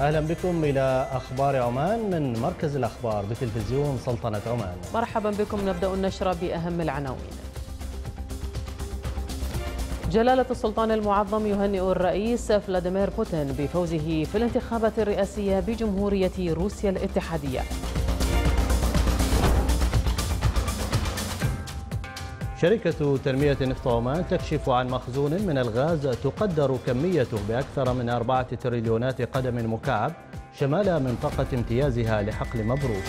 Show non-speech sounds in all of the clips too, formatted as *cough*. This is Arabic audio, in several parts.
اهلا بكم الى اخبار عمان من مركز الاخبار بتلفزيون سلطنه عمان. مرحبا بكم نبدا النشره باهم العناوين. جلاله السلطان المعظم يهنئ الرئيس فلاديمير بوتين بفوزه في الانتخابات الرئاسيه بجمهوريه روسيا الاتحاديه. شركة تنمية نفط عمان تكشف عن مخزون من الغاز تقدر كميته بأكثر من أربعة تريليونات قدم مكعب شمال منطقة امتيازها لحقل مبروك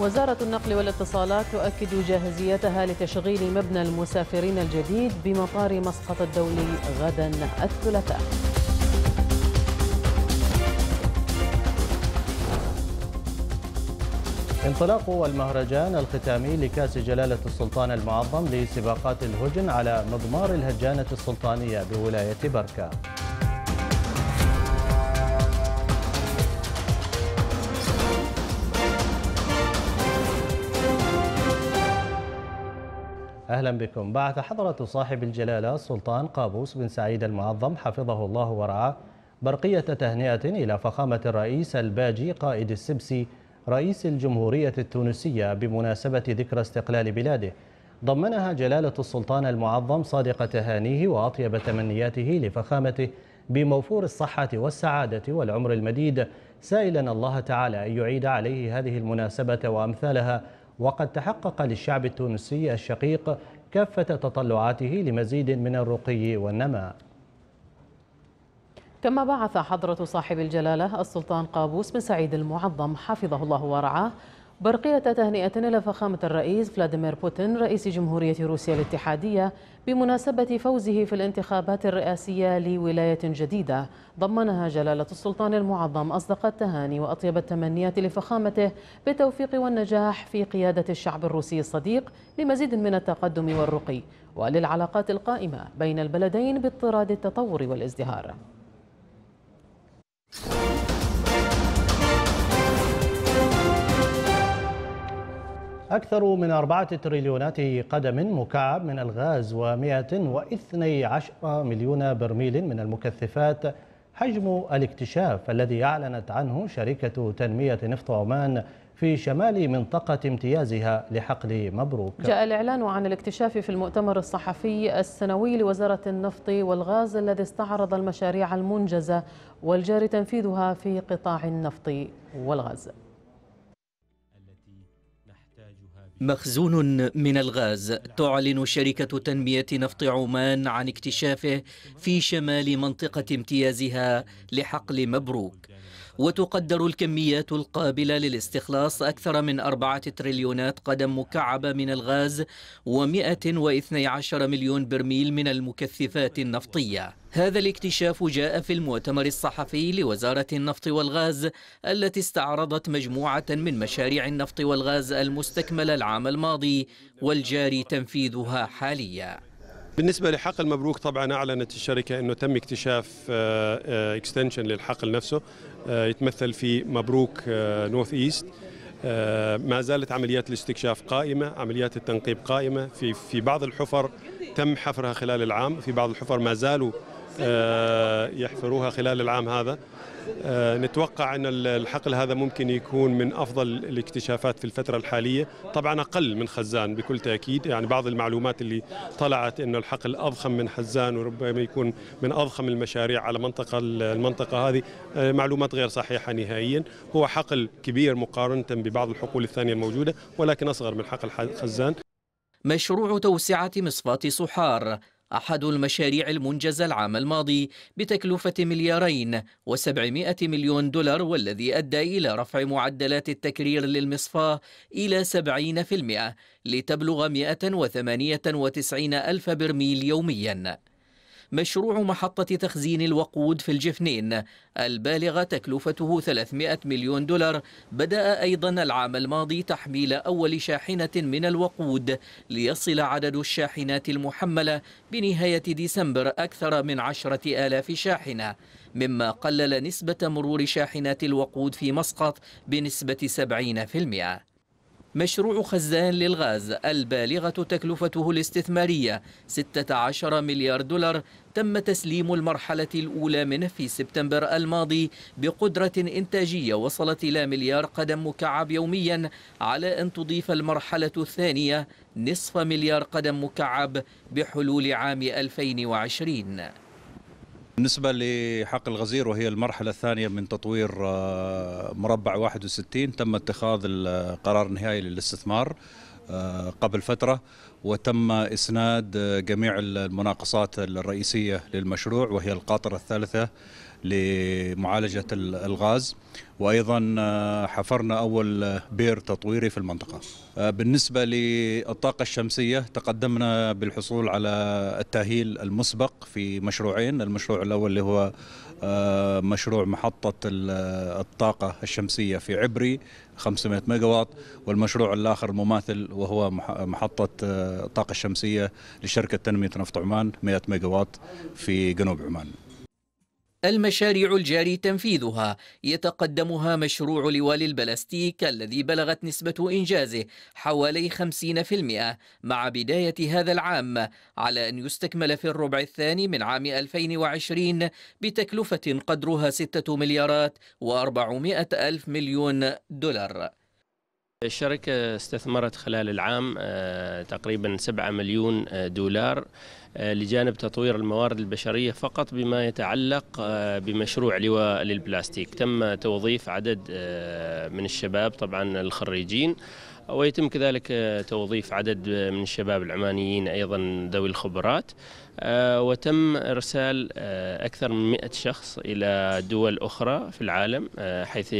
وزارة النقل والاتصالات تؤكد جاهزيتها لتشغيل مبنى المسافرين الجديد بمطار مسقط الدولي غدا الثلاثاء انطلاق المهرجان الختامي لكأس جلالة السلطان المعظم لسباقات الهجن على مضمار الهجانة السلطانية بولاية بركة أهلا بكم بعث حضرة صاحب الجلالة السلطان قابوس بن سعيد المعظم حفظه الله ورعاه برقية تهنئة إلى فخامة الرئيس الباجي قائد السبسي رئيس الجمهورية التونسية بمناسبة ذكرى استقلال بلاده ضمنها جلالة السلطان المعظم صادق تهانيه وأطيب تمنياته لفخامته بموفور الصحة والسعادة والعمر المديد سائلا الله تعالى أن يعيد عليه هذه المناسبة وأمثالها وقد تحقق للشعب التونسي الشقيق كافة تطلعاته لمزيد من الرقي والنماء كما بعث حضرة صاحب الجلالة السلطان قابوس بن سعيد المعظم حفظه الله ورعاه برقية تهنئة إلى فخامة الرئيس فلاديمير بوتين رئيس جمهورية روسيا الاتحادية بمناسبة فوزه في الانتخابات الرئاسية لولاية جديدة ضمنها جلالة السلطان المعظم أصدق التهاني وأطيب التمنيات لفخامته بالتوفيق والنجاح في قيادة الشعب الروسي الصديق لمزيد من التقدم والرقي وللعلاقات القائمة بين البلدين باطراد التطور والازدهار أكثر من أربعة تريليونات قدم مكعب من الغاز و112 مليون برميل من المكثفات حجم الاكتشاف الذي أعلنت عنه شركة تنمية نفط عمان في شمال منطقة امتيازها لحقل مبروك جاء الإعلان عن الاكتشاف في المؤتمر الصحفي السنوي لوزارة النفط والغاز الذي استعرض المشاريع المنجزة والجاري تنفيذها في قطاع النفط والغاز مخزون من الغاز تعلن شركة تنمية نفط عمان عن اكتشافه في شمال منطقة امتيازها لحقل مبروك وتقدر الكميات القابلة للاستخلاص أكثر من أربعة تريليونات قدم مكعبة من الغاز و112 مليون برميل من المكثفات النفطية هذا الاكتشاف جاء في المؤتمر الصحفي لوزارة النفط والغاز التي استعرضت مجموعة من مشاريع النفط والغاز المستكملة العام الماضي والجاري تنفيذها حالياً بالنسبة لحقل مبروك طبعا أعلنت الشركة أنه تم اكتشاف اكستنشن آه، آه، للحقل نفسه آه، يتمثل في مبروك نورث آه، ايست آه، ما زالت عمليات الاستكشاف قائمه، عمليات التنقيب قائمه، في في بعض الحفر تم حفرها خلال العام، في بعض الحفر ما زالوا يحفروها خلال العام هذا آه، نتوقع أن الحقل هذا ممكن يكون من أفضل الاكتشافات في الفترة الحالية طبعا أقل من خزان بكل تأكيد يعني بعض المعلومات اللي طلعت أن الحقل أضخم من خزان وربما يكون من أضخم المشاريع على منطقة المنطقة هذه آه، معلومات غير صحيحة نهائيا هو حقل كبير مقارنة ببعض الحقول الثانية الموجودة ولكن أصغر من حقل خزان مشروع توسعة مصفاة صحار أحد المشاريع المنجزة العام الماضي بتكلفة مليارين وسبعمائة مليون دولار والذي أدى إلى رفع معدلات التكرير للمصفاة إلى سبعين في المئة لتبلغ وتسعين ألف برميل يومياً مشروع محطة تخزين الوقود في الجفنين البالغة تكلفته 300 مليون دولار بدأ أيضا العام الماضي تحميل أول شاحنة من الوقود ليصل عدد الشاحنات المحملة بنهاية ديسمبر أكثر من عشرة آلاف شاحنة مما قلل نسبة مرور شاحنات الوقود في مسقط بنسبة 70% مشروع خزان للغاز البالغة تكلفته الاستثمارية 16 مليار دولار تم تسليم المرحلة الأولى منه في سبتمبر الماضي بقدرة إنتاجية وصلت إلى مليار قدم مكعب يوميا على أن تضيف المرحلة الثانية نصف مليار قدم مكعب بحلول عام 2020 بالنسبة لحق الغزير وهي المرحلة الثانية من تطوير آه، مربع 61 تم اتخاذ القرار النهائي للاستثمار آه، قبل فترة وتم إسناد آه، جميع المناقصات الرئيسية للمشروع وهي القاطرة الثالثة لمعالجة الغاز وأيضا آه، حفرنا أول بير تطويري في المنطقة آه، بالنسبة للطاقة الشمسية تقدمنا بالحصول على التأهيل المسبق في مشروعين المشروع الأول اللي هو آه، مشروع محطة الطاقة الشمسية في عبري 500 ميجاوات والمشروع الآخر المماثل وهو محطة الطاقة الشمسية لشركة تنمية نفط عمان 100 ميجاوات في جنوب عمان المشاريع الجاري تنفيذها يتقدمها مشروع لوالي البلاستيك الذي بلغت نسبة إنجازه حوالي 50% مع بداية هذا العام على أن يستكمل في الربع الثاني من عام 2020 بتكلفة قدرها 6 مليارات و ألف مليون دولار الشركة استثمرت خلال العام آه، تقريبا 7 مليون آه، دولار آه، لجانب تطوير الموارد البشرية فقط بما يتعلق بمشروع لواء للبلاستيك تم توظيف عدد من الشباب طبعا الخريجين ويتم كذلك آه، توظيف عدد آه، من الشباب العمانيين أيضا ذوي الخبرات آه، وتم إرسال أكثر من 100 شخص إلى دول أخرى في العالم حيث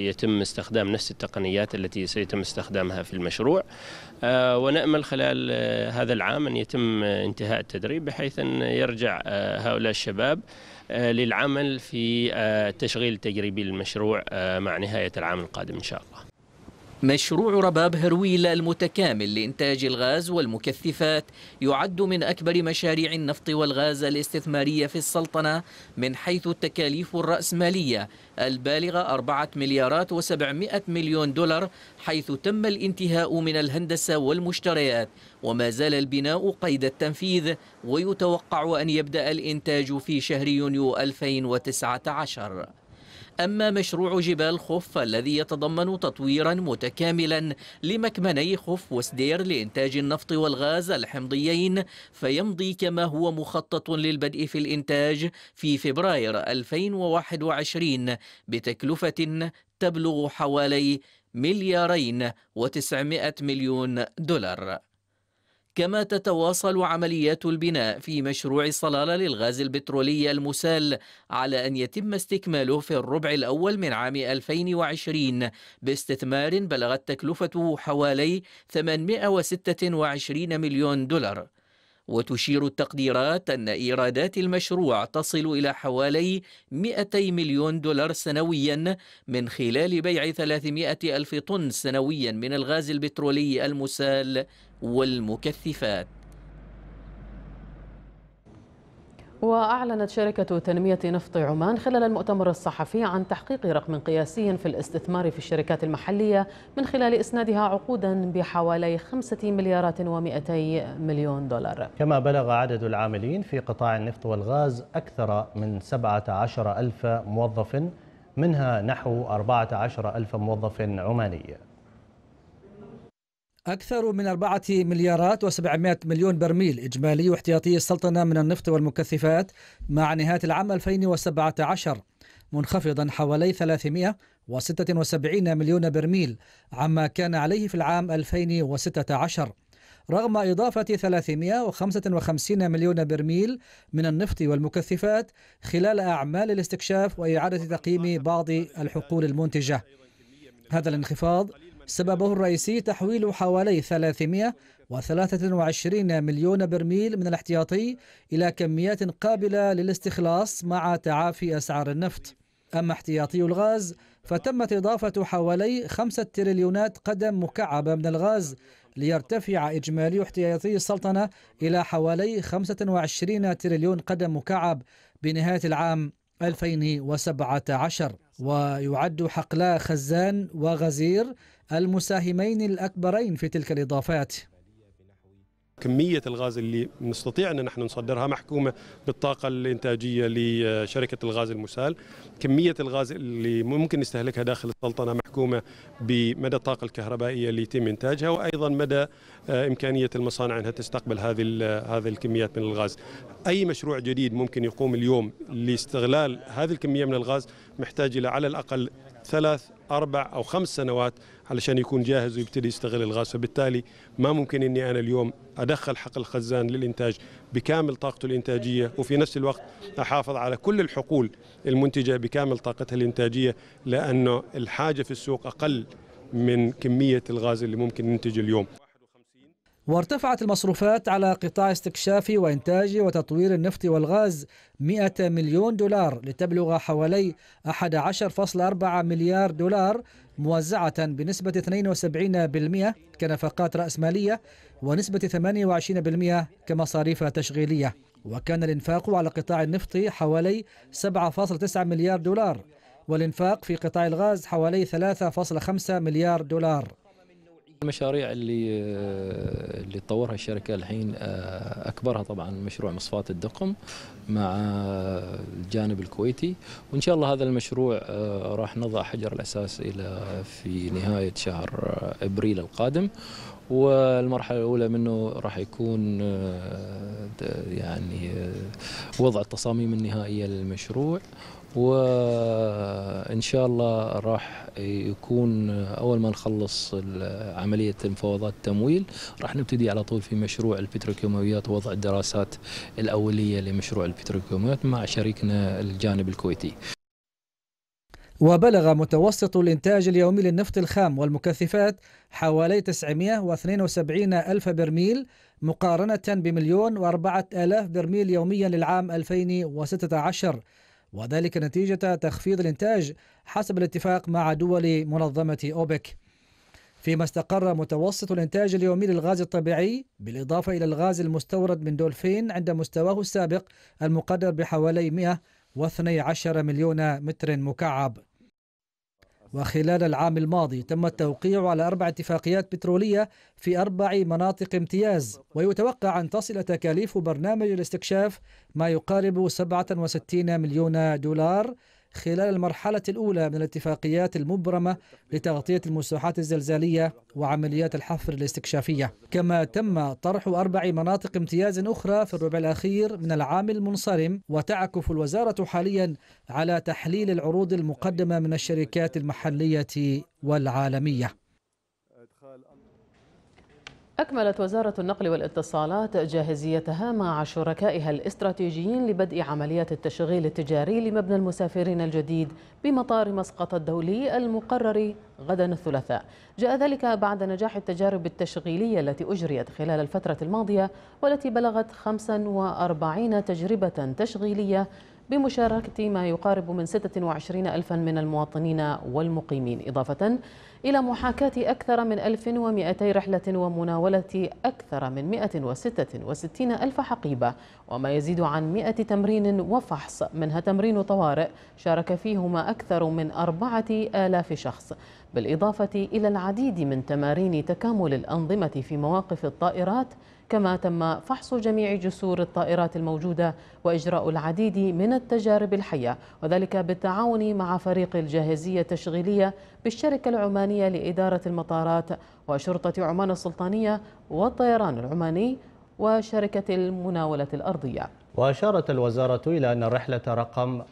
يتم استخدام نفس التقنيات التي سيتم استخدامها في المشروع ونأمل خلال هذا العام أن يتم انتهاء التدريب بحيث أن يرجع هؤلاء الشباب للعمل في التشغيل التجريبي للمشروع مع نهاية العام القادم إن شاء الله مشروع رباب هرويل المتكامل لإنتاج الغاز والمكثفات يعد من أكبر مشاريع النفط والغاز الاستثمارية في السلطنة من حيث التكاليف الرأسمالية البالغة 4 مليارات و700 مليون دولار حيث تم الانتهاء من الهندسة والمشتريات وما زال البناء قيد التنفيذ ويتوقع أن يبدأ الإنتاج في شهر يونيو 2019 أما مشروع جبال خف الذي يتضمن تطويرا متكاملا لمكمني خف وسدير لإنتاج النفط والغاز الحمضيين فيمضي كما هو مخطط للبدء في الإنتاج في فبراير 2021 بتكلفة تبلغ حوالي مليارين وتسعمائة مليون دولار كما تتواصل عمليات البناء في مشروع الصلالة للغاز البترولي المسال على أن يتم استكماله في الربع الأول من عام 2020 باستثمار بلغت تكلفته حوالي 826 مليون دولار وتشير التقديرات أن إيرادات المشروع تصل إلى حوالي 200 مليون دولار سنويا من خلال بيع 300 ألف طن سنويا من الغاز البترولي المسال والمكثفات وأعلنت شركة تنمية نفط عمان خلال المؤتمر الصحفي عن تحقيق رقم قياسي في الاستثمار في الشركات المحلية من خلال إسنادها عقودا بحوالي 5 مليارات و200 مليون دولار كما بلغ عدد العاملين في قطاع النفط والغاز أكثر من 17 ألف موظف منها نحو 14 ألف موظف عماني أكثر من أربعة مليارات وسبعمائة مليون برميل إجمالي واحتياطي السلطنة من النفط والمكثفات مع نهاية العام 2017 منخفضا حوالي 376 مليون برميل عما كان عليه في العام 2016 رغم إضافة 355 مليون برميل من النفط والمكثفات خلال أعمال الاستكشاف وإعادة تقييم بعض الحقول المنتجة هذا الانخفاض سببه الرئيسي تحويل حوالي 323 مليون برميل من الاحتياطي إلى كميات قابلة للاستخلاص مع تعافي أسعار النفط أما احتياطي الغاز فتمت إضافة حوالي خمسة تريليونات قدم مكعبة من الغاز ليرتفع إجمالي احتياطي السلطنة إلى حوالي 25 تريليون قدم مكعب بنهاية العام 2017 ويعد حقلا خزان وغزير المساهمين الأكبرين في تلك الإضافات كمية الغاز اللي نستطيع أن نحن نصدرها محكومة بالطاقة الإنتاجية لشركة الغاز المسال كمية الغاز اللي ممكن نستهلكها داخل السلطنة محكومة بمدى الطاقة الكهربائية اللي يتم إنتاجها وأيضا مدى آه، إمكانية المصانع أنها تستقبل هذه آه، هذه الكميات من الغاز أي مشروع جديد ممكن يقوم اليوم لاستغلال هذه الكمية من الغاز محتاج إلى على الأقل ثلاث أربع أو خمس سنوات علشان يكون جاهز ويبتدي يستغل الغاز فبالتالي ما ممكن أني أنا اليوم أدخل حقل خزان للإنتاج بكامل طاقته الإنتاجية وفي نفس الوقت أحافظ على كل الحقول المنتجة بكامل طاقتها الإنتاجية لأنه الحاجة في السوق أقل من كمية الغاز اللي ممكن ننتج اليوم وارتفعت المصروفات على قطاع استكشاف وإنتاج وتطوير النفط والغاز 100 مليون دولار لتبلغ حوالي 11.4 مليار دولار موزعة بنسبة 72% كنفقات رأسمالية ونسبة 28% كمصاريف تشغيلية وكان الإنفاق على قطاع النفط حوالي 7.9 مليار دولار والإنفاق في قطاع الغاز حوالي 3.5 مليار دولار المشاريع اللي آه، اللي تطورها الشركه الحين آه، اكبرها طبعا مشروع مصفاة الدقم مع الجانب الكويتي وان شاء الله هذا المشروع آه، راح نضع حجر الاساس الى في نهايه شهر ابريل القادم والمرحله الاولى منه راح يكون يعني وضع التصاميم النهائيه للمشروع وان شاء الله راح يكون اول ما نخلص عمليه مفاوضات التمويل راح نبتدي على طول في مشروع البتروكيماويات ووضع الدراسات الاوليه لمشروع البتروكيماويات مع شريكنا الجانب الكويتي. وبلغ متوسط الإنتاج اليومي للنفط الخام والمكثفات حوالي 972 ألف برميل مقارنة بمليون و4000 برميل يوميا للعام 2016 وذلك نتيجة تخفيض الإنتاج حسب الاتفاق مع دول منظمة أوبك فيما استقر متوسط الإنتاج اليومي للغاز الطبيعي بالإضافة إلى الغاز المستورد من دولفين عند مستواه السابق المقدر بحوالي 112 مليون متر مكعب وخلال العام الماضي تم التوقيع على أربع اتفاقيات بترولية في أربع مناطق امتياز ويتوقع أن تصل تكاليف برنامج الاستكشاف ما يقارب 67 مليون دولار خلال المرحلة الأولى من الاتفاقيات المبرمة لتغطية المساحات الزلزالية وعمليات الحفر الاستكشافية كما تم طرح أربع مناطق امتياز أخرى في الربع الأخير من العام المنصرم وتعكف الوزارة حاليا على تحليل العروض المقدمة من الشركات المحلية والعالمية أكملت وزارة النقل والاتصالات جاهزيتها مع شركائها الاستراتيجيين لبدء عمليات التشغيل التجاري لمبنى المسافرين الجديد بمطار مسقط الدولي المقرر غدا الثلاثاء جاء ذلك بعد نجاح التجارب التشغيلية التي أجريت خلال الفترة الماضية والتي بلغت 45 تجربة تشغيلية بمشاركة ما يقارب من 26 ألفا من المواطنين والمقيمين إضافة إلى محاكاة أكثر من 1200 رحلة ومناولة أكثر من 166 ألف حقيبة وما يزيد عن 100 تمرين وفحص منها تمرين طوارئ شارك فيهما أكثر من 4000 شخص بالإضافة إلى العديد من تمارين تكامل الأنظمة في مواقف الطائرات كما تم فحص جميع جسور الطائرات الموجودة وإجراء العديد من التجارب الحية وذلك بالتعاون مع فريق الجاهزية التشغيلية بالشركة العمانية لإدارة المطارات وشرطة عمان السلطانية والطيران العماني وشركة المناولة الأرضية وأشارت الوزارة إلى أن الرحلة رقم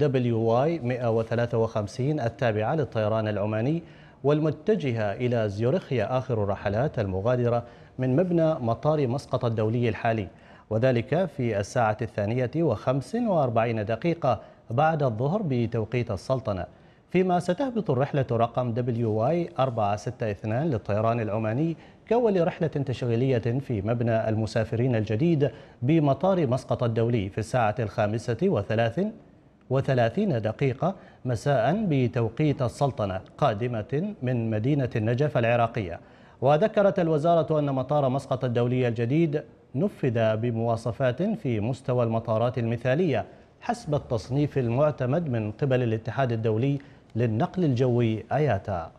WY 153 التابعة للطيران العماني والمتجهة إلى زيورخيا آخر الرحلات المغادرة من مبنى مطار مسقط الدولي الحالي وذلك في الساعة الثانية وخمس وأربعين دقيقة بعد الظهر بتوقيت السلطنة فيما ستهبط الرحلة رقم WY 462 للطيران العماني كأول رحلة تشغيلية في مبنى المسافرين الجديد بمطار مسقط الدولي في الساعة الخامسة وثلاثين وثلاثين دقيقة مساء بتوقيت السلطنة قادمة من مدينة النجف العراقية وذكرت الوزارة أن مطار مسقط الدولي الجديد نفذ بمواصفات في مستوى المطارات المثالية حسب التصنيف المعتمد من قبل الاتحاد الدولي للنقل الجوي أياتا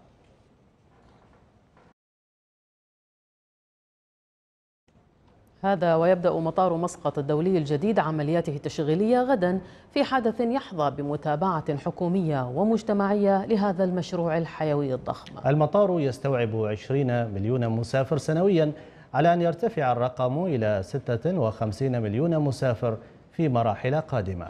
هذا ويبدأ مطار مسقط الدولي الجديد عملياته التشغيلية غدا في حدث يحظى بمتابعة حكومية ومجتمعية لهذا المشروع الحيوي الضخم المطار يستوعب 20 مليون مسافر سنويا على أن يرتفع الرقم إلى 56 مليون مسافر في مراحل قادمة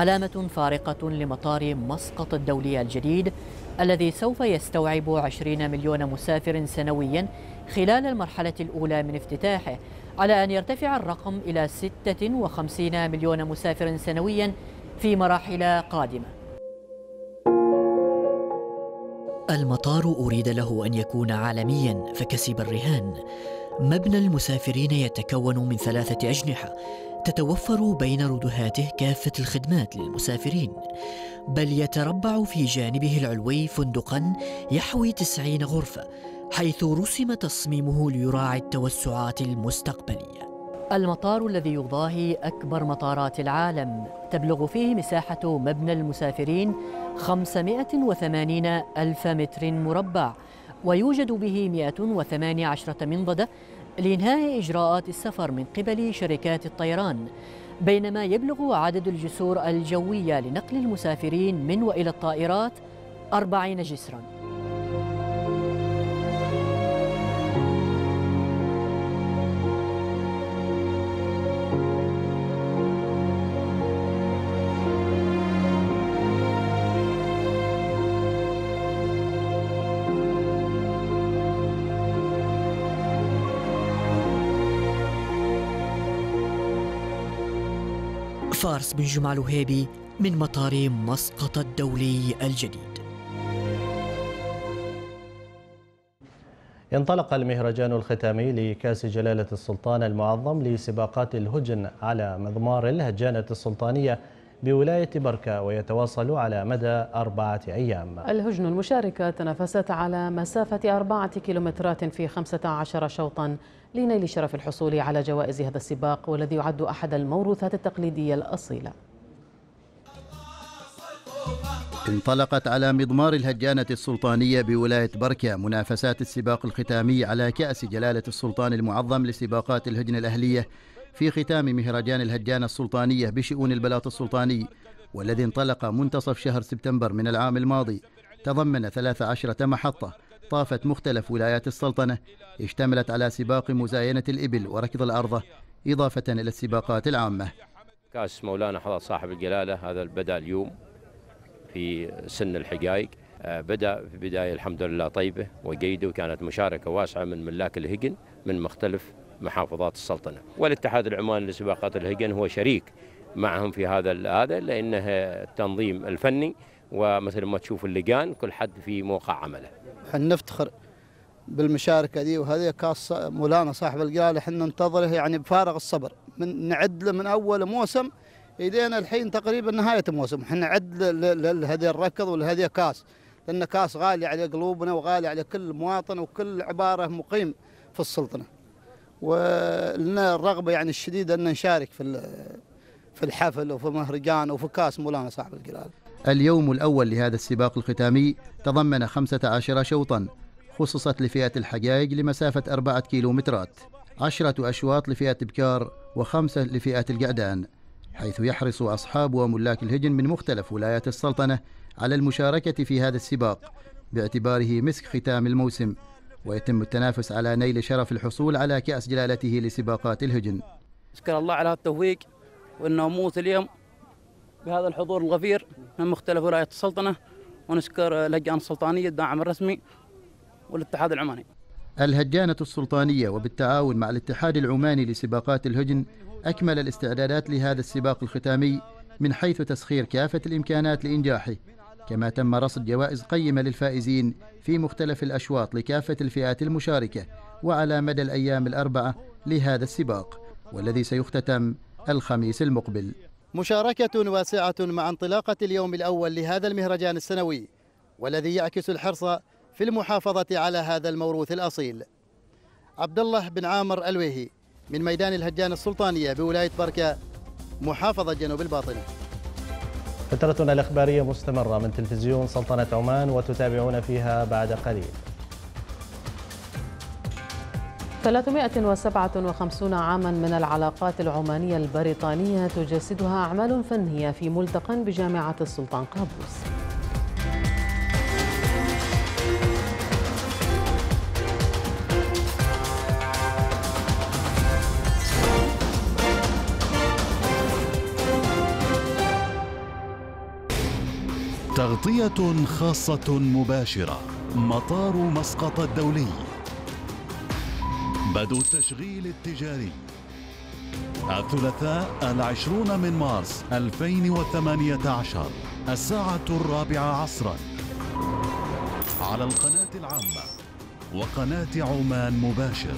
علامة فارقة لمطار مسقط الدولي الجديد الذي سوف يستوعب 20 مليون مسافر سنويا خلال المرحلة الأولى من افتتاحه على أن يرتفع الرقم إلى 56 مليون مسافر سنويا في مراحل قادمة المطار أريد له أن يكون عالميا فكسب الرهان مبنى المسافرين يتكون من ثلاثة أجنحة تتوفر بين ردهاته كافة الخدمات للمسافرين بل يتربع في جانبه العلوي فندقا يحوي تسعين غرفة حيث رسم تصميمه ليراعي التوسعات المستقبلية المطار الذي يضاهي أكبر مطارات العالم تبلغ فيه مساحة مبنى المسافرين 580 ألف متر مربع ويوجد به 118 منضدة لإنهاء إجراءات السفر من قبل شركات الطيران بينما يبلغ عدد الجسور الجوية لنقل المسافرين من وإلى الطائرات أربعين جسراً فارس بن جمعة الوهيبي من مطار مسقط الدولي الجديد انطلق المهرجان الختامي لكاس جلالة السلطان المعظم لسباقات الهجن على مضمار الهجانة السلطانية بولاية بركة ويتواصل على مدى أربعة أيام الهجن المشاركة تنافست على مسافة أربعة كيلومترات في 15 شوطاً لنيل شرف الحصول على جوائز هذا السباق والذي يعد أحد الموروثات التقليدية الأصيلة انطلقت على مضمار الهجانة السلطانية بولاية بركة منافسات السباق الختامي على كأس جلالة السلطان المعظم لسباقات الهجن الأهلية في ختام مهرجان الهجانة السلطانية بشؤون البلاط السلطاني والذي انطلق منتصف شهر سبتمبر من العام الماضي تضمن 13 محطة طافت مختلف ولايات السلطنة اشتملت على سباق مزاينة الإبل وركض الأرض إضافة إلى السباقات العامة كاس مولانا حضرة صاحب الجلالة هذا بدأ اليوم في سن الحقائق آه، بدأ في بداية الحمد لله طيبة وجيدة وكانت مشاركة واسعة من ملاك الهجن من مختلف محافظات السلطنة والاتحاد العماني لسباقات الهجن هو شريك معهم في هذا هذا لأنه التنظيم الفني ومثل ما تشوف اللجان كل حد في موقع عمله احنا نفتخر بالمشاركه دي وهذه كاس مولانا صاحب القلال احنا ننتظره يعني بفارغ الصبر من نعد له من اول موسم الينا الحين تقريبا نهايه الموسم احنا نعد لهذه الركض ولهذه كاس لان كاس غالي على قلوبنا وغالي على كل مواطن وكل عباره مقيم في السلطنه ولنا الرغبه يعني الشديده ان نشارك في في الحفل وفي مهرجان وفي كاس مولانا صاحب الجلال اليوم الأول لهذا السباق الختامي تضمن 15 شوطا خصصت لفئة الحجاج لمسافة أربعة كيلومترات عشرة أشواط لفئة بكار وخمسة لفئة القعدان حيث يحرص أصحاب وملاك الهجن من مختلف ولايات السلطنة على المشاركة في هذا السباق باعتباره مسك ختام الموسم ويتم التنافس على نيل شرف الحصول على كأس جلالته لسباقات الهجن أشكر الله على التوفيق موت اليوم بهذا الحضور الغفير من مختلف ولايات السلطنة ونشكر الهجان السلطانية الداعم الرسمي والاتحاد العماني الهجانة السلطانية وبالتعاون مع الاتحاد العماني لسباقات الهجن أكمل الاستعدادات لهذا السباق الختامي من حيث تسخير كافة الإمكانات لإنجاحه كما تم رصد جوائز قيمة للفائزين في مختلف الأشواط لكافة الفئات المشاركة وعلى مدى الأيام الأربعة لهذا السباق والذي سيختتم الخميس المقبل مشاركة واسعة مع انطلاقة اليوم الأول لهذا المهرجان السنوي والذي يعكس الحرص في المحافظة على هذا الموروث الأصيل عبد الله بن عامر الويهي من ميدان الهجان السلطانية بولاية بركة محافظة جنوب الباطن فترتنا الإخبارية مستمرة من تلفزيون سلطنة عمان وتتابعون فيها بعد قليل 357 عاما من العلاقات العمانية البريطانية تجسدها أعمال فنية في ملتقى بجامعة السلطان قابوس تغطية خاصة مباشرة مطار مسقط الدولي بدء التشغيل التجاري الثلاثاء العشرون من مارس 2018 الساعة الرابعة عصرا على القناة العامة وقناة عمان مباشر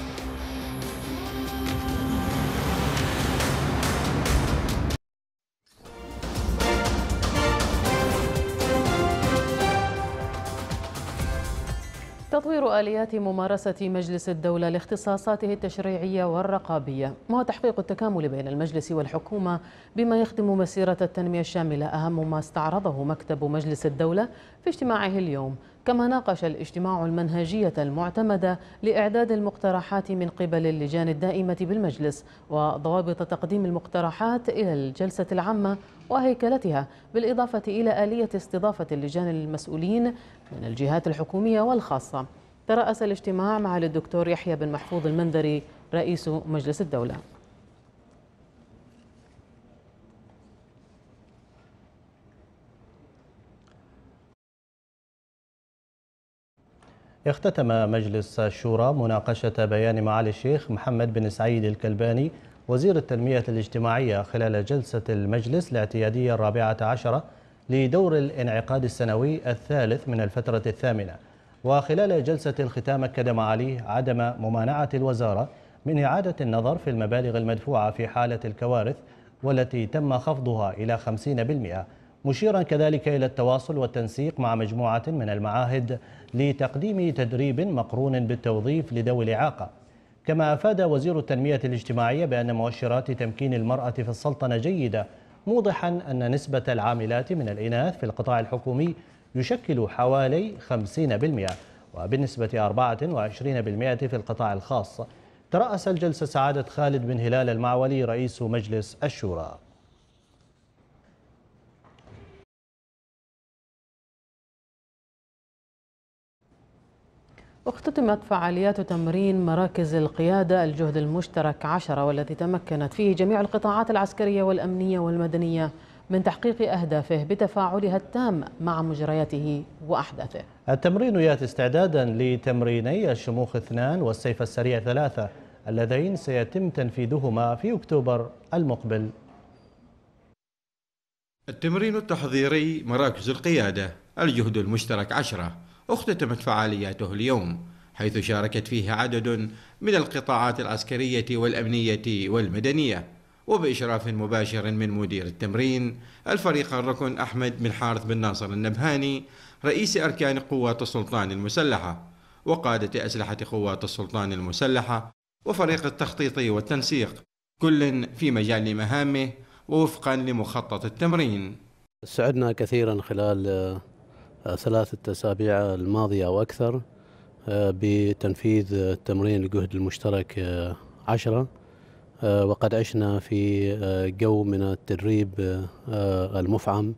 آليات ممارسة مجلس الدولة لاختصاصاته التشريعية والرقابية وتحقيق التكامل بين المجلس والحكومة بما يخدم مسيرة التنمية الشاملة أهم ما استعرضه مكتب مجلس الدولة في اجتماعه اليوم كما ناقش الاجتماع المنهجية المعتمدة لإعداد المقترحات من قبل اللجان الدائمة بالمجلس وضوابط تقديم المقترحات إلى الجلسة العامة وهيكلتها بالإضافة إلى آلية استضافة اللجان المسؤولين من الجهات الحكومية والخاصة ترأس الاجتماع معالي الدكتور يحيى بن محفوظ المنذري رئيس مجلس الدولة اختتم مجلس الشورى مناقشة بيان معالي الشيخ محمد بن سعيد الكلباني وزير التنمية الاجتماعية خلال جلسة المجلس الاعتيادية الرابعة عشرة لدور الانعقاد السنوي الثالث من الفترة الثامنة وخلال جلسة الختام أكد معالي عدم ممانعة الوزارة من إعادة النظر في المبالغ المدفوعة في حالة الكوارث والتي تم خفضها إلى 50% مشيرا كذلك إلى التواصل والتنسيق مع مجموعة من المعاهد لتقديم تدريب مقرون بالتوظيف لذوي الإعاقة كما أفاد وزير التنمية الاجتماعية بأن مؤشرات تمكين المرأة في السلطنة جيدة موضحا أن نسبة العاملات من الإناث في القطاع الحكومي يشكل حوالي 50% وبنسبة 24% في القطاع الخاص ترأس الجلسة سعادة خالد بن هلال المعولي رئيس مجلس الشورى اختتمت فعاليات تمرين مراكز القيادة الجهد المشترك عشرة والتي تمكنت فيه جميع القطاعات العسكرية والأمنية والمدنية من تحقيق أهدافه بتفاعلها التام مع مجرياته وأحداثه التمرين يأتي استعدادا لتمريني الشموخ اثنان والسيف السريع ثلاثة اللذين سيتم تنفيذهما في أكتوبر المقبل التمرين التحضيري مراكز القيادة الجهد المشترك عشرة اختتمت فعالياته اليوم حيث شاركت فيه عدد من القطاعات العسكرية والأمنية والمدنية وبإشراف مباشر من مدير التمرين الفريق الركن أحمد بن حارث بن ناصر النبهاني رئيس أركان قوات السلطان المسلحة وقادة أسلحة قوات السلطان المسلحة وفريق التخطيط والتنسيق كل في مجال مهامه ووفقا لمخطط التمرين سعدنا كثيرا خلال آه، ثلاثة أسابيع الماضية وأكثر آه، بتنفيذ تمرين الجهد المشترك آه، عشرة آه، وقد عشنا في آه، جو من التدريب آه، المفعم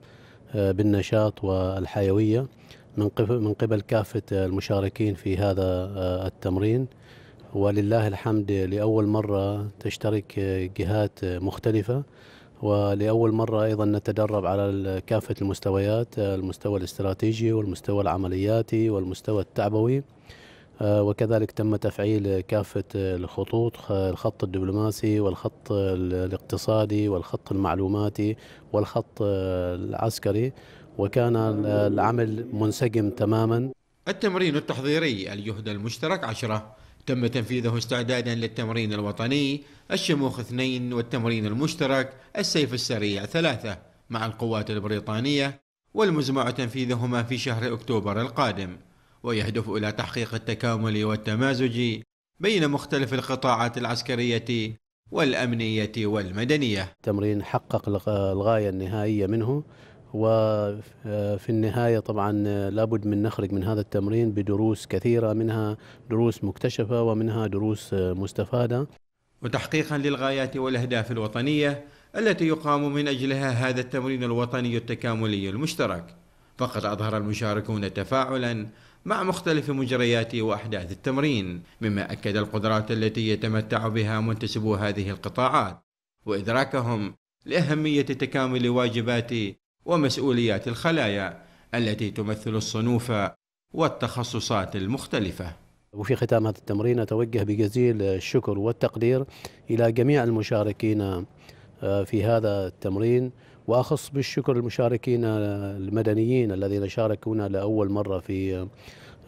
بالنشاط والحيوية من قبل كافة المشاركين في هذا التمرين ولله الحمد لأول مرة تشترك جهات مختلفة ولأول مرة أيضا نتدرب على كافة المستويات المستوى الاستراتيجي والمستوى العملياتي والمستوى التعبوي آه، وكذلك تم تفعيل كافة الخطوط الخط الدبلوماسي والخط الاقتصادي والخط المعلوماتي والخط آه، العسكري وكان العمل منسجم تماما التمرين التحضيري اليهدى المشترك عشرة تم تنفيذه استعدادا للتمرين الوطني الشموخ اثنين والتمرين المشترك السيف السريع ثلاثة مع القوات البريطانية والمزمع تنفيذهما في شهر أكتوبر القادم ويهدف إلى تحقيق التكامل والتمازج بين مختلف القطاعات العسكرية والأمنية والمدنية تمرين حقق الغاية النهائية منه وفي آه، النهاية طبعا آه، لابد من نخرج من هذا التمرين بدروس كثيرة منها دروس مكتشفة ومنها دروس آه، مستفادة وتحقيقا للغايات والأهداف الوطنية التي يقام من أجلها هذا التمرين الوطني التكاملي المشترك فقد أظهر المشاركون تفاعلا مع مختلف مجرياته وأحداث التمرين مما أكد القدرات التي يتمتع بها منتسبو هذه القطاعات وإدراكهم لأهمية تكامل واجبات ومسؤوليات الخلايا التي تمثل الصنوف والتخصصات المختلفة وفي ختام هذا التمرين أتوجه بجزيل الشكر والتقدير إلى جميع المشاركين في هذا التمرين واخص بالشكر المشاركين المدنيين الذين شاركونا لاول مره في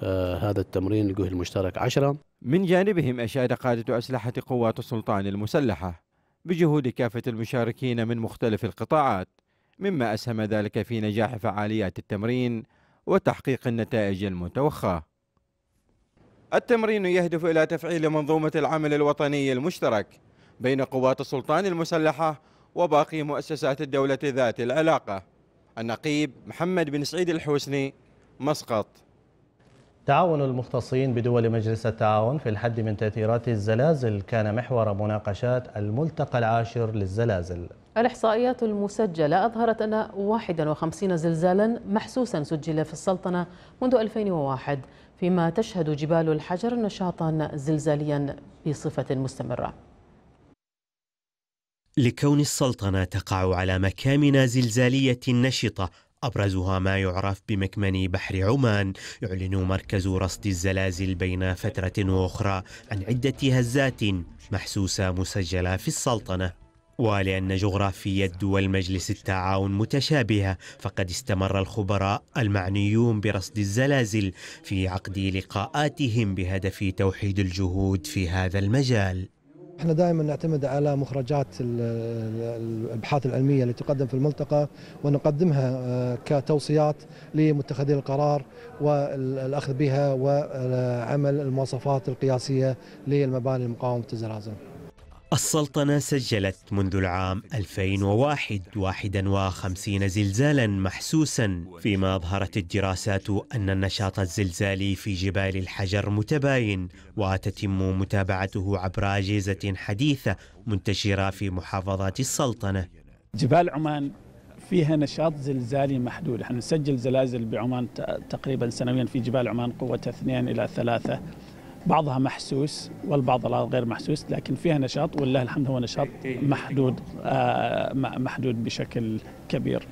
آه، هذا التمرين الجهد المشترك 10 من جانبهم أشاد قادة أسلحة قوات السلطان المسلحة بجهود كافة المشاركين من مختلف القطاعات مما أسهم ذلك في نجاح فعاليات التمرين وتحقيق النتائج المتوخاة التمرين يهدف إلى تفعيل منظومة العمل الوطني المشترك بين قوات السلطان المسلحة وباقي مؤسسات الدولة ذات العلاقة النقيب محمد بن سعيد الحوسني مسقط تعاون المختصين بدول مجلس التعاون في الحد من تأثيرات الزلازل كان محور مناقشات الملتقى العاشر للزلازل الإحصائيات المسجلة أظهرت أن 51 زلزالا محسوسا سجل في السلطنة منذ 2001 فيما تشهد جبال الحجر نشاطا زلزاليا بصفة مستمرة لكون السلطنة تقع على مكامن زلزالية نشطة أبرزها ما يعرف بمكمن بحر عمان يعلن مركز رصد الزلازل بين فترة وأخرى عن عدة هزات محسوسة مسجلة في السلطنة ولأن جغرافية دول مجلس التعاون متشابهة فقد استمر الخبراء المعنيون برصد الزلازل في عقد لقاءاتهم بهدف توحيد الجهود في هذا المجال احنا دائما نعتمد على مخرجات الابحاث العلميه التي تقدم في الملتقى ونقدمها آه، كتوصيات لمتخذي القرار والاخذ بها وعمل المواصفات القياسيه للمباني المقاومه الزلازل. السلطنة سجلت منذ العام 2001 51 زلزالا محسوسا فيما أظهرت الدراسات أن النشاط الزلزالي في جبال الحجر متباين وتتم متابعته عبر أجهزة حديثة منتشرة في محافظات السلطنة جبال عمان فيها نشاط زلزالي محدود نحن نسجل زلازل بعمان تقريبا سنويا في جبال عمان قوة 2 إلى 3 بعضها محسوس والبعض غير محسوس لكن فيها نشاط ولله الحمد هو نشاط إيه، إيه، إيه. محدود آه، محدود بشكل كبير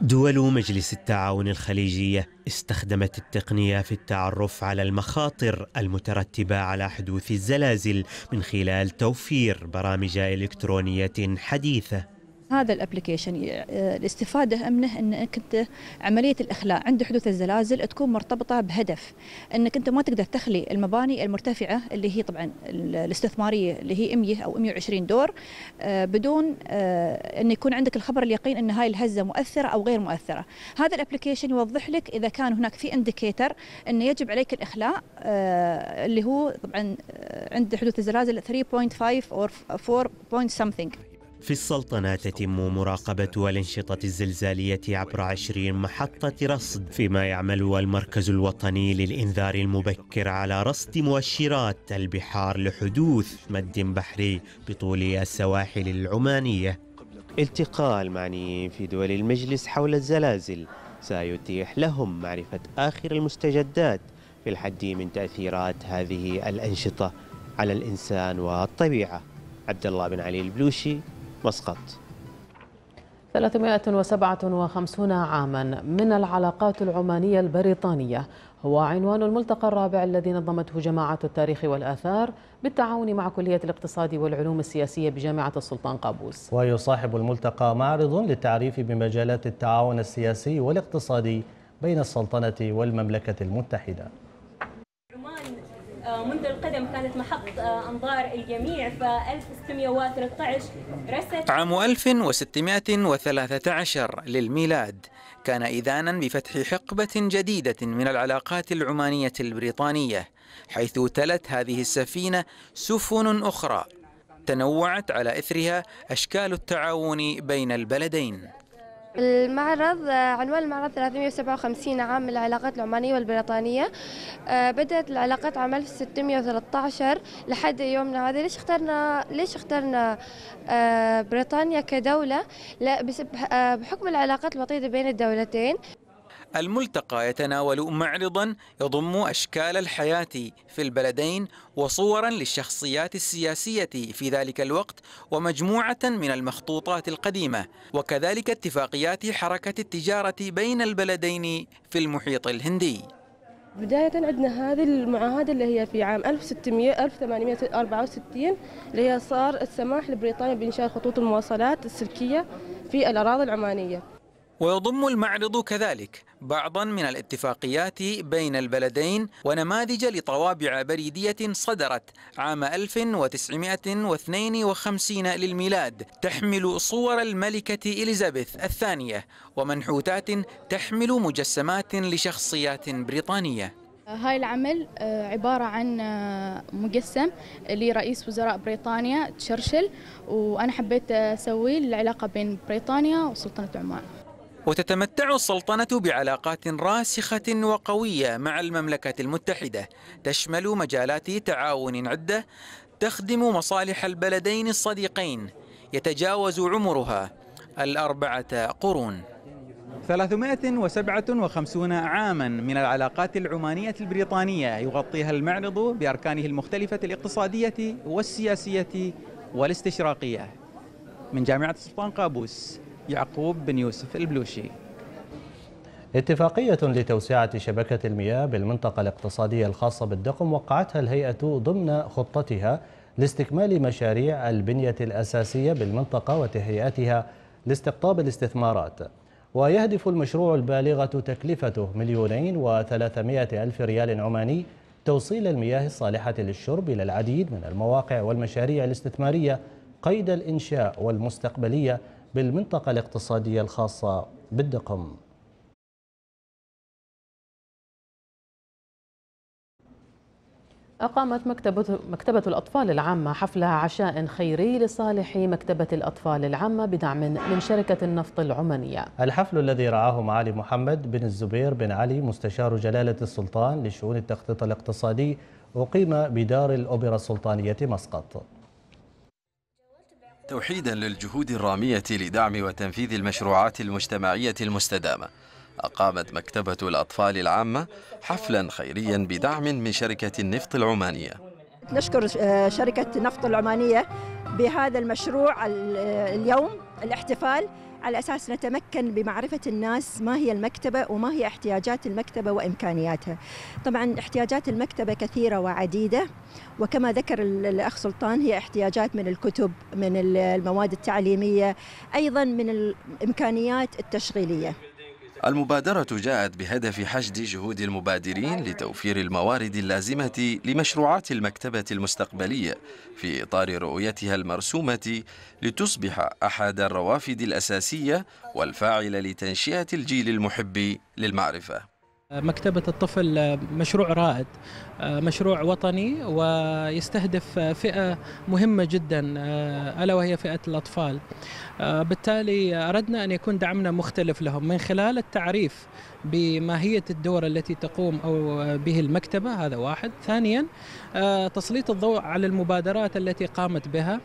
دول مجلس التعاون الخليجية استخدمت التقنية في التعرف على المخاطر المترتبة على حدوث الزلازل من خلال توفير برامج إلكترونية حديثة هذا الابلكيشن آه، الاستفاده منه انك انت عمليه الاخلاء عند حدوث الزلازل تكون مرتبطه بهدف انك انت ما تقدر تخلي المباني المرتفعه اللي هي طبعا الاستثماريه اللي هي 100 او 120 دور آه، بدون آه، ان يكون عندك الخبر اليقين ان هاي الهزه مؤثره او غير مؤثره هذا الابلكيشن يوضح لك اذا كان هناك في انديكيتر انه يجب عليك الاخلاء اللي هو طبعا عند حدوث الزلازل 3.5 او 4 something في السلطنة تتم مراقبة الأنشطة الزلزالية عبر 20 محطة رصد فيما يعمل المركز الوطني للإنذار المبكر على رصد مؤشرات البحار لحدوث مد بحري بطول السواحل العمانية التقاء المعنيين في دول المجلس حول الزلازل سيتيح لهم معرفة آخر المستجدات في الحد من تأثيرات هذه الأنشطة على الإنسان والطبيعة عبد الله بن علي البلوشي مسقط 357 عاما من العلاقات العمانية البريطانية هو عنوان الملتقى الرابع الذي نظمته جماعة التاريخ والآثار بالتعاون مع كلية الاقتصاد والعلوم السياسية بجامعة السلطان قابوس ويصاحب الملتقى معرض للتعريف بمجالات التعاون السياسي والاقتصادي بين السلطنة والمملكة المتحدة آه، منذ القدم كانت محط آه، أنظار الجميع ف 1613 رست عام 1613 للميلاد كان إذانا بفتح حقبة جديدة من العلاقات العمانية البريطانية حيث تلت هذه السفينة سفن أخرى تنوعت على إثرها أشكال التعاون بين البلدين المعرض آه، عنوان المعرض 357 عام العلاقات العمانية والبريطانية آه، بدأت العلاقات عام 1613 لحد يومنا هذا ليش اخترنا ليش اخترنا آه، بريطانيا كدولة لا بحكم العلاقات الوطيدة بين الدولتين الملتقى يتناول معرضا يضم أشكال الحياة في البلدين وصورا للشخصيات السياسية في ذلك الوقت ومجموعة من المخطوطات القديمة وكذلك اتفاقيات حركة التجارة بين البلدين في المحيط الهندي بداية عندنا هذه المعاهدة اللي هي في عام 1600 1864 اللي هي صار السماح لبريطانيا بإنشاء خطوط المواصلات السلكية في الأراضي العمانية ويضم المعرض كذلك بعضا من الاتفاقيات بين البلدين ونماذج لطوابع بريدية صدرت عام 1952 للميلاد تحمل صور الملكة إليزابيث الثانية ومنحوتات تحمل مجسمات لشخصيات بريطانية هاي العمل آه، عبارة عن آه، مجسم لرئيس وزراء بريطانيا تشرشل وأنا حبيت آه، أسويه للعلاقة بين بريطانيا وسلطنة عمان وتتمتع السلطنة بعلاقات راسخة وقوية مع المملكة المتحدة تشمل مجالات تعاون عدة تخدم مصالح البلدين الصديقين يتجاوز عمرها الأربعة قرون 357 عاما من العلاقات العمانية البريطانية يغطيها المعرض بأركانه المختلفة الاقتصادية والسياسية والاستشراقية من جامعة سلطان قابوس يعقوب بن يوسف البلوشي اتفاقية لتوسعة شبكة المياه بالمنطقة الاقتصادية الخاصة بالدقم وقعتها الهيئة ضمن خطتها لاستكمال مشاريع البنية الأساسية بالمنطقة وتهيئتها لاستقطاب الاستثمارات ويهدف المشروع البالغة تكلفته مليونين وثلاثمائة ألف ريال عماني توصيل المياه الصالحة للشرب إلى العديد من المواقع والمشاريع الاستثمارية قيد الإنشاء والمستقبلية بالمنطقة الاقتصادية الخاصة بالدقم أقامت مكتبة, مكتبة الأطفال العامة حفل عشاء خيري لصالح مكتبة الأطفال العامة بدعم من شركة النفط العمانية الحفل الذي رعاه معالي محمد بن الزبير بن علي مستشار جلالة السلطان لشؤون التخطيط الاقتصادي أقيم بدار الأوبرا السلطانية مسقط توحيدا للجهود الرامية لدعم وتنفيذ المشروعات المجتمعية المستدامة أقامت مكتبة الأطفال العامة حفلا خيريا بدعم من شركة النفط العمانية نشكر آه، شركة النفط العمانية بهذا المشروع اليوم الاحتفال على أساس نتمكن بمعرفة الناس ما هي المكتبة وما هي احتياجات المكتبة وإمكانياتها طبعا احتياجات المكتبة كثيرة وعديدة وكما ذكر الأخ سلطان هي احتياجات من الكتب من المواد التعليمية أيضا من الإمكانيات التشغيلية المبادرة جاءت بهدف حشد جهود المبادرين لتوفير الموارد اللازمة لمشروعات المكتبة المستقبلية في إطار رؤيتها المرسومة لتصبح أحد الروافد الأساسية والفاعلة لتنشئة الجيل المحب للمعرفة مكتبة الطفل آه، مشروع رائد آه، مشروع وطني ويستهدف آه، فئة مهمة جدا ألا وهي فئة الأطفال بالتالي أردنا أن يكون دعمنا مختلف لهم من خلال التعريف بماهية الدور التي تقوم أو به المكتبة هذا واحد ثانيا تسليط الضوء على المبادرات التي قامت بها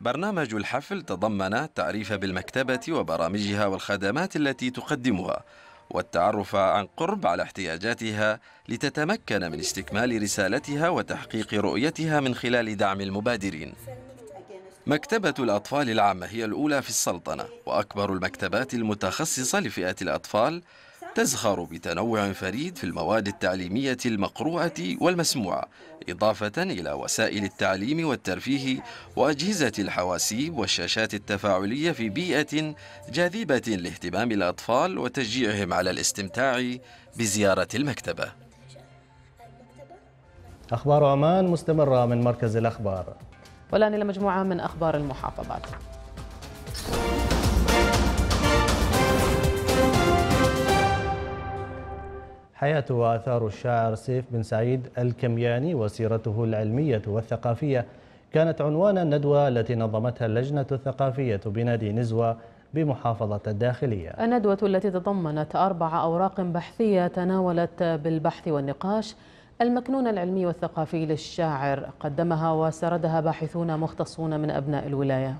برنامج الحفل تضمن تعريف بالمكتبة وبرامجها والخدمات التي تقدمها والتعرف عن قرب على احتياجاتها لتتمكن من استكمال رسالتها وتحقيق رؤيتها من خلال دعم المبادرين مكتبة الأطفال العامة هي الأولى في السلطنة وأكبر المكتبات المتخصصة لفئة الأطفال تزخر بتنوع فريد في المواد التعليمية المقروءة والمسموعة إضافة إلى وسائل التعليم والترفيه وأجهزة الحواسيب والشاشات التفاعلية في بيئة جاذبة لاهتمام الأطفال وتشجيعهم على الاستمتاع بزيارة المكتبة أخبار عمان مستمرة من مركز الأخبار والآن إلى مجموعة من أخبار المحافظات حياة وآثار الشاعر سيف بن سعيد الكمياني وسيرته العلمية والثقافية كانت عنوان الندوة التي نظمتها اللجنة الثقافية بنادي نزوة بمحافظة الداخلية الندوة التي تضمنت أربع أوراق بحثية تناولت بالبحث والنقاش المكنون العلمي والثقافي للشاعر قدمها وسردها باحثون مختصون من أبناء الولاية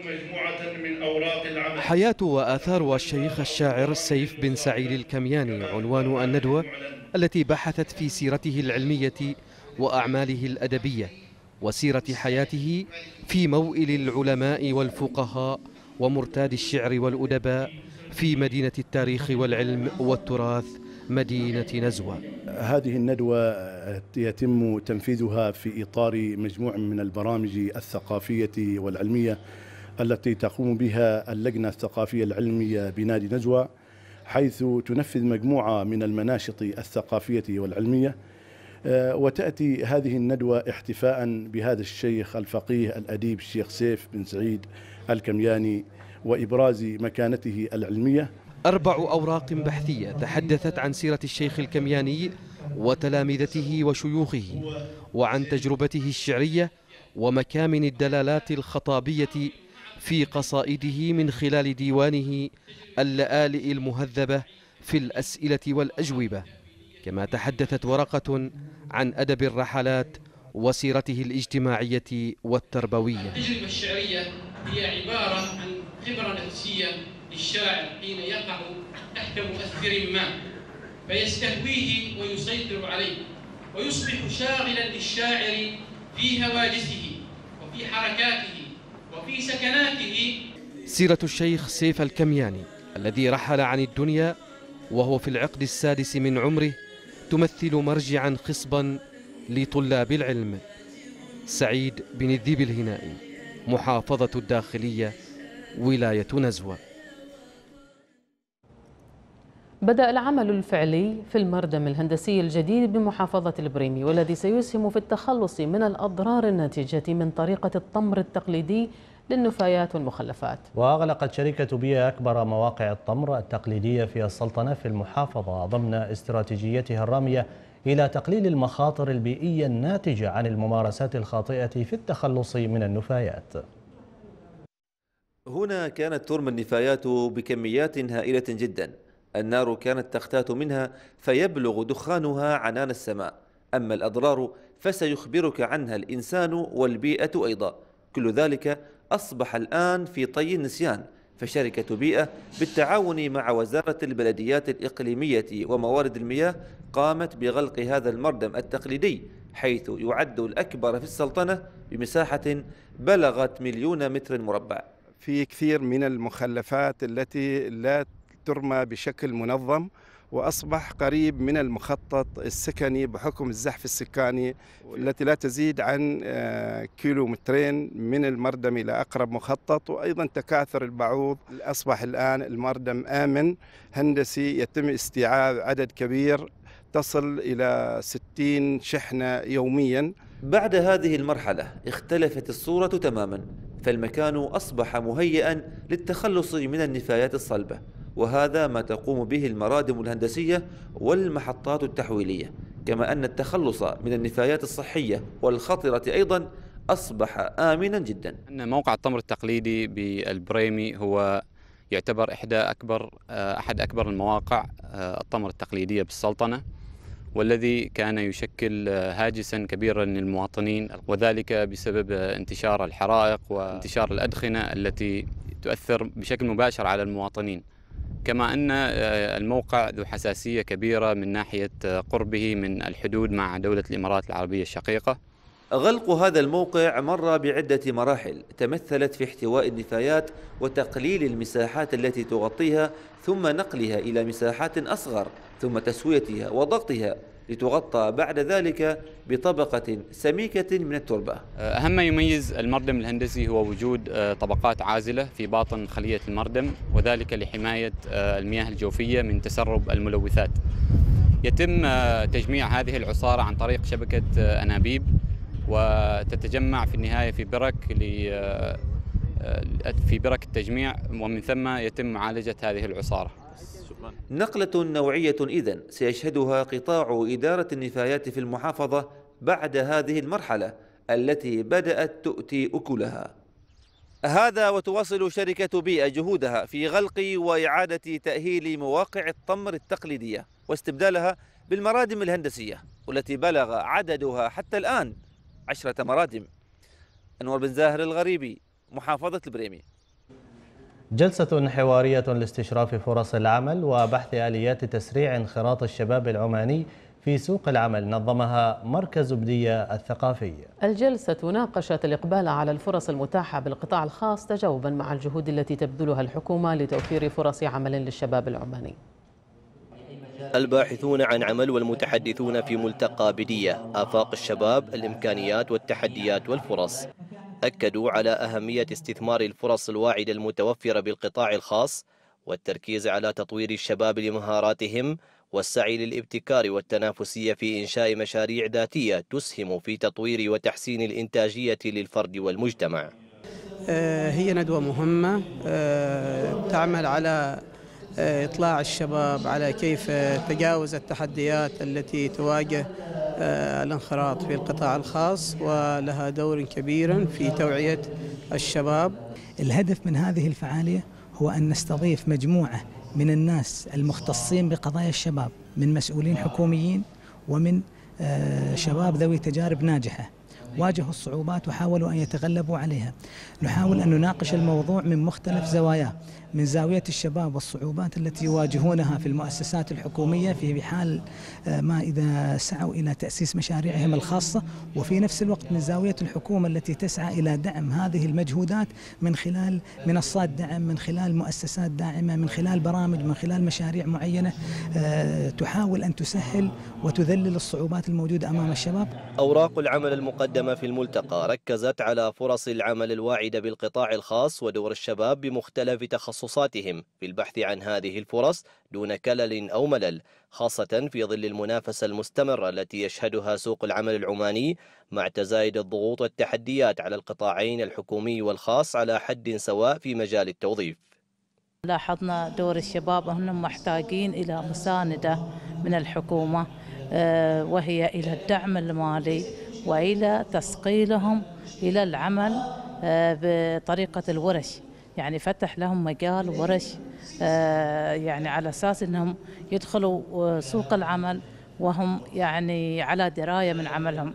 مجموعة من أوراق العمل حياة وآثار الشيخ الشاعر السيف بن سعيد الكمياني عنوان الندوة التي بحثت في سيرته العلمية وأعماله الأدبية وسيرة حياته في موئل العلماء والفقهاء ومرتاد الشعر والأدباء في مدينة التاريخ والعلم والتراث مدينة نزوة هذه الندوة يتم تنفيذها في إطار مجموع من البرامج الثقافية والعلمية التي تقوم بها اللجنة الثقافية العلمية بنادي نجوى حيث تنفذ مجموعة من المناشط الثقافية والعلمية آه، وتأتي هذه الندوة احتفاء بهذا الشيخ الفقيه الأديب الشيخ سيف بن سعيد الكمياني وإبراز مكانته العلمية أربع أوراق بحثية تحدثت عن سيرة الشيخ الكمياني وتلامذته وشيوخه وعن تجربته الشعرية ومكامن الدلالات الخطابية في قصائده من خلال ديوانه اللآلئ المهذبة في الأسئلة والأجوبة كما تحدثت ورقة عن أدب الرحلات وسيرته الاجتماعية والتربوية التجربة الشعرية هي عبارة عن خبرة نفسية للشاعر حين يقع تحت مؤثر ما فيستهويه ويسيطر عليه ويصبح شاغلا للشاعر في هواجسه وفي حركاته وفي سكناته سيرة الشيخ سيف الكمياني الذي رحل عن الدنيا وهو في العقد السادس من عمره تمثل مرجعا خصبا لطلاب العلم سعيد بن الذيب الهنائي محافظة الداخلية ولاية نزوه بدأ العمل الفعلي في المردم الهندسي الجديد بمحافظة البريمي والذي سيسهم في التخلص من الأضرار الناتجة من طريقة الطمر التقليدي للنفايات والمخلفات وأغلقت شركة بيا أكبر مواقع الطمر التقليدية في السلطنة في المحافظة ضمن استراتيجيتها الرامية إلى تقليل المخاطر البيئية الناتجة عن الممارسات الخاطئة في التخلص من النفايات هنا كانت ترمى النفايات بكميات هائلة جداً النار كانت تختات منها فيبلغ دخانها عنان السماء أما الأضرار فسيخبرك عنها الإنسان والبيئة أيضا كل ذلك أصبح الآن في طي النسيان فشركة بيئة بالتعاون مع وزارة البلديات الإقليمية وموارد المياه قامت بغلق هذا المردم التقليدي حيث يعد الأكبر في السلطنة بمساحة بلغت مليون متر مربع في كثير من المخلفات التي لا ترمى بشكل منظم واصبح قريب من المخطط السكني بحكم الزحف السكاني التي لا تزيد عن آه، كيلومترين من المردم الى اقرب مخطط وايضا تكاثر البعوض اصبح الان المردم امن هندسي يتم استيعاب عدد كبير تصل الى 60 شحنه يوميا بعد هذه المرحله اختلفت الصوره تماما فالمكان أصبح مهيئا للتخلص من النفايات الصلبة وهذا ما تقوم به المرادم الهندسية والمحطات التحويلية كما أن التخلص من النفايات الصحية والخطرة أيضا أصبح آمنا جدا أن موقع التمر التقليدي بالبريمي هو يعتبر إحدى أكبر آه، أحد أكبر المواقع آه، التمر التقليدية بالسلطنة والذي كان يشكل آه، هاجسا كبيرا للمواطنين وذلك بسبب آه، انتشار الحرائق وانتشار الأدخنة التي تؤثر بشكل مباشر على المواطنين كما أن آه، الموقع ذو حساسية كبيرة من ناحية قربه من الحدود مع دولة الإمارات العربية الشقيقة غلق هذا الموقع مر بعدة مراحل تمثلت في احتواء النفايات وتقليل المساحات التي تغطيها ثم نقلها إلى مساحات أصغر ثم تسويتها وضغطها لتغطى بعد ذلك بطبقة سميكة من التربة آه، أهم ما يميز المردم الهندسي هو وجود آه، طبقات عازلة في باطن خلية المردم وذلك لحماية آه، المياه الجوفية من تسرب الملوثات يتم تجميع هذه العصارة عن طريق شبكة أنابيب وتتجمع في النهاية في برك في برك التجميع ومن ثم يتم معالجة هذه العصارة نقلة نوعية إذا سيشهدها قطاع إدارة النفايات في المحافظة بعد هذه المرحلة التي بدأت تؤتي أكلها هذا وتواصل شركة بيئة جهودها في غلق وإعادة تأهيل مواقع التمر التقليدية واستبدالها بالمرادم الهندسية والتي بلغ عددها حتى الآن عشرة مرادم أنور بن زاهر الغريبي محافظة البريمي جلسة حوارية لاستشراف فرص العمل وبحث آليات تسريع انخراط الشباب العماني في سوق العمل نظمها مركز بدية الثقافي الجلسة ناقشت الإقبال على الفرص المتاحة بالقطاع الخاص تجاوبا مع الجهود التي تبذلها الحكومة لتوفير فرص عمل للشباب العماني الباحثون عن عمل والمتحدثون في ملتقى بدية آفاق الشباب الإمكانيات والتحديات والفرص أكدوا على أهمية استثمار الفرص الواعدة المتوفرة بالقطاع الخاص والتركيز على تطوير الشباب لمهاراتهم والسعي للابتكار والتنافسية في إنشاء مشاريع ذاتية تسهم في تطوير وتحسين الإنتاجية للفرد والمجتمع آه، هي ندوة مهمة آه، تعمل على آه، إطلاع الشباب على كيف تجاوز التحديات التي تواجه آه، الانخراط في القطاع الخاص ولها دور كبير في توعية الشباب الهدف من هذه الفعالية هو أن نستضيف مجموعة من الناس المختصين بقضايا الشباب من مسؤولين حكوميين ومن آه، شباب ذوي تجارب ناجحة واجهوا الصعوبات وحاولوا أن يتغلبوا عليها نحاول أن نناقش الموضوع من مختلف زواياه من زاوية الشباب والصعوبات التي يواجهونها في المؤسسات الحكومية في حال آه، ما إذا سعوا إلى تأسيس مشاريعهم الخاصة وفي نفس الوقت من زاوية الحكومة التي تسعى إلى دعم هذه المجهودات من خلال منصات دعم من خلال مؤسسات داعمة من خلال برامج من خلال مشاريع معينة آه، تحاول أن تسهل وتذلل الصعوبات الموجودة أمام الشباب أوراق العمل المقدمة في الملتقى ركزت على فرص العمل الواعدة سعيد بالقطاع الخاص ودور الشباب بمختلف تخصصاتهم في البحث عن هذه الفرص دون كلل أو ملل خاصة في ظل المنافسة المستمرة التي يشهدها سوق العمل العماني مع تزايد الضغوط والتحديات على القطاعين الحكومي والخاص على حد سواء في مجال التوظيف لاحظنا دور الشباب أنهم محتاجين إلى مساندة من الحكومة آه، وهي إلى الدعم المالي والى تسقيلهم الى العمل آه، بطريقه الورش يعني فتح لهم مجال ورش آه، يعني على اساس انهم يدخلوا آه، سوق العمل وهم يعني على درايه من عملهم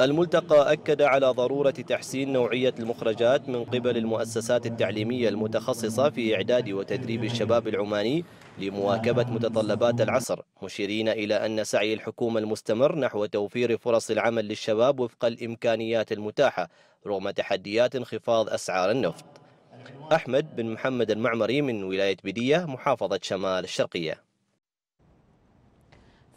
الملتقى أكد على ضرورة تحسين نوعية المخرجات من قبل المؤسسات التعليمية المتخصصة في إعداد وتدريب الشباب العماني لمواكبة متطلبات العصر مشيرين إلى أن سعي الحكومة المستمر نحو توفير فرص العمل للشباب وفق الإمكانيات المتاحة رغم تحديات انخفاض أسعار النفط أحمد بن محمد المعمري من ولاية بدية محافظة شمال الشرقية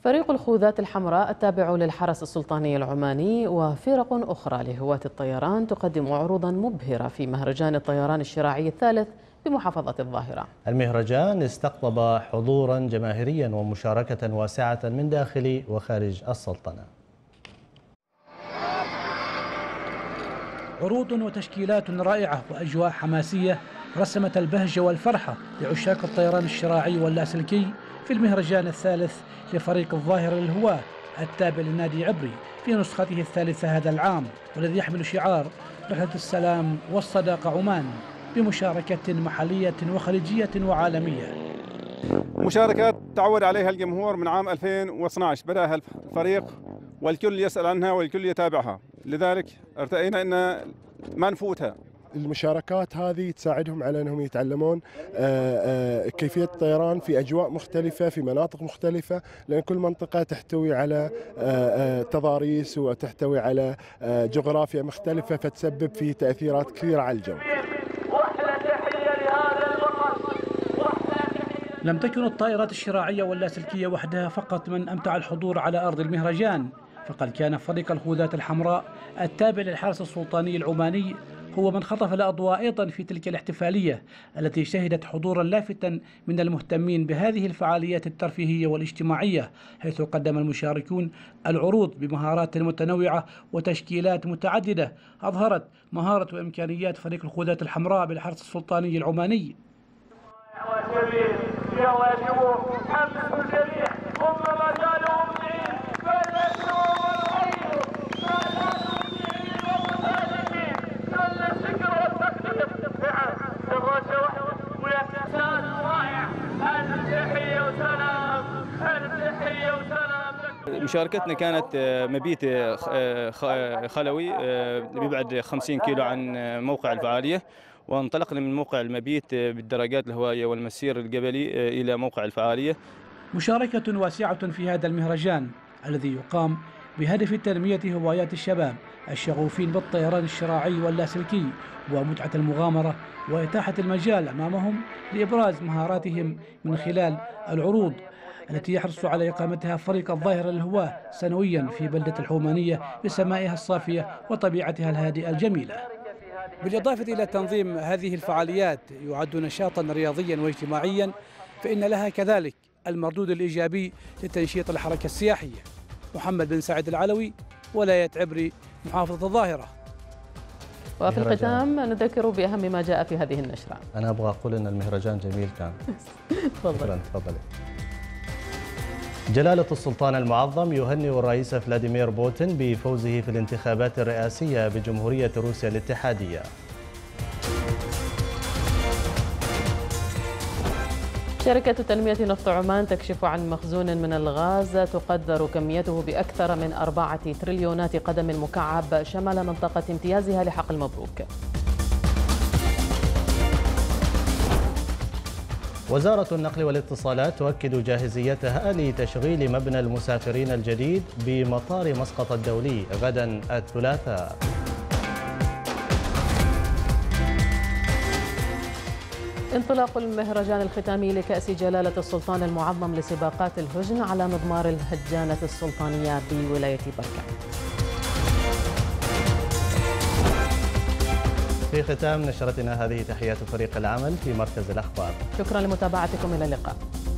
فريق الخوذات الحمراء التابع للحرس السلطاني العماني وفرق أخرى لهواة الطيران تقدم عروضا مبهرة في مهرجان الطيران الشراعي الثالث بمحافظة الظاهرة المهرجان استقطب حضورا جماهيريا ومشاركة واسعة من داخل وخارج السلطنة عروض وتشكيلات رائعة وأجواء حماسية رسمت البهجة والفرحة لعشاق الطيران الشراعي واللاسلكي في المهرجان الثالث لفريق الظاهرة للهواة التابع لنادي عبري في نسخته الثالثة هذا العام والذي يحمل شعار رحلة السلام والصداقة عمان بمشاركة محلية وخليجية وعالمية مشاركات تعود عليها الجمهور من عام 2012 بدأها الفريق والكل يسأل عنها والكل يتابعها لذلك ارتئينا أن ما نفوتها المشاركات هذه تساعدهم على انهم يتعلمون آه، آه، كيفيه الطيران في اجواء مختلفه في مناطق مختلفه لان كل منطقه تحتوي على آه، تضاريس وتحتوي على جغرافيا مختلفه فتسبب في تاثيرات كثيره على الجو. لم تكن الطائرات الشراعية واللاسلكية وحدها فقط من أمتع الحضور على أرض المهرجان فقد كان فريق الخوذات الحمراء التابع للحرس السلطاني العماني هو من خطف الأضواء أيضا في تلك الاحتفالية التي شهدت حضورا لافتا من المهتمين بهذه الفعاليات الترفيهية والاجتماعية حيث قدم المشاركون العروض بمهارات متنوعة وتشكيلات متعددة أظهرت مهارة وإمكانيات فريق الخوذات الحمراء بالحرس السلطاني العماني يا الف تحيه وسلام الف تحيه وسلام مشاركتنا كانت آه، مبيت آه، آه، خلوي بيبعد 50 كيلو عن موقع الفعاليه وانطلقنا من موقع المبيت بالدرجات الهوائيه والمسير الجبلي الى موقع الفعاليه مشاركه واسعه في هذا المهرجان الذي يقام بهدف تنمية هوايات الشباب الشغوفين بالطيران الشراعي واللاسلكي ومتعة المغامرة وإتاحة المجال أمامهم لإبراز مهاراتهم من خلال العروض التي يحرص على إقامتها فريق الظاهرة للهواة سنويا في بلدة الحومانية بسمائها الصافية وطبيعتها الهادئة الجميلة بالإضافة إلى تنظيم هذه الفعاليات يعد نشاطا رياضيا واجتماعيا فإن لها كذلك المردود الإيجابي لتنشيط الحركة السياحية محمد بن سعد العلوي ولاية عبري محافظة الظاهرة وفي الختام نذكر بأهم ما جاء في هذه النشرة أنا أبغى أقول أن المهرجان جميل كان *laughs* تفضل تفضلي جلالة السلطان المعظم يهنئ الرئيس فلاديمير بوتين بفوزه في الانتخابات الرئاسية بجمهورية روسيا الاتحادية شركة تنمية نفط عمان تكشف عن مخزون من الغاز تقدر كميته بأكثر من أربعة تريليونات قدم مكعب شمال منطقة امتيازها لحقل مبروك وزارة النقل والاتصالات تؤكد جاهزيتها لتشغيل مبنى المسافرين الجديد بمطار مسقط الدولي غدا الثلاثاء انطلاق المهرجان الختامي لكأس جلالة السلطان المعظم لسباقات الهجن على مضمار الهجانة السلطانية بولاية بركة في ختام نشرتنا هذه تحيات فريق العمل في مركز الأخبار شكرا لمتابعتكم إلى اللقاء